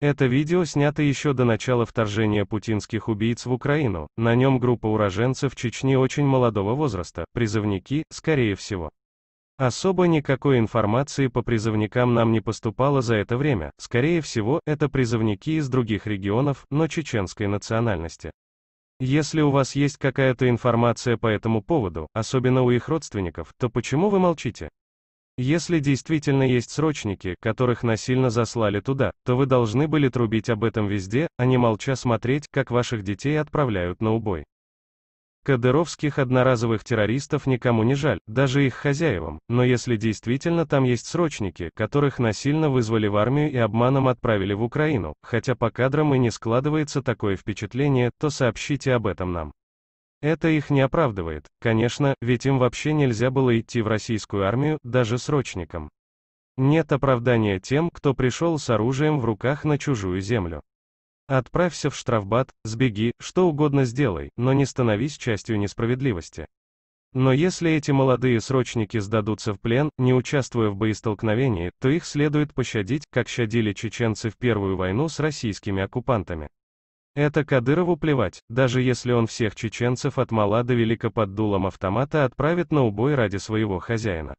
Это видео снято еще до начала вторжения путинских убийц в Украину. На нем группа уроженцев Чечни очень молодого возраста, призывники, скорее всего. Особо никакой информации по призывникам нам не поступало за это время, скорее всего, это призывники из других регионов, но чеченской национальности. Если у вас есть какая-то информация по этому поводу, особенно у их родственников, то почему вы молчите? Если действительно есть срочники, которых насильно заслали туда, то вы должны были трубить об этом везде, а не молча смотреть, как ваших детей отправляют на убой. Кадыровских одноразовых террористов никому не жаль, даже их хозяевам, но если действительно там есть срочники, которых насильно вызвали в армию и обманом отправили в Украину, хотя по кадрам и не складывается такое впечатление, то сообщите об этом нам. Это их не оправдывает, конечно, ведь им вообще нельзя было идти в российскую армию, даже срочникам. Нет оправдания тем, кто пришел с оружием в руках на чужую землю. Отправься в штрафбат, сбеги, что угодно сделай, но не становись частью несправедливости. Но если эти молодые срочники сдадутся в плен, не участвуя в боестолкновении, то их следует пощадить, как щадили чеченцы в Первую войну с российскими оккупантами. Это Кадырову плевать, даже если он всех чеченцев от мала до велика под дулом автомата отправит на убой ради своего хозяина.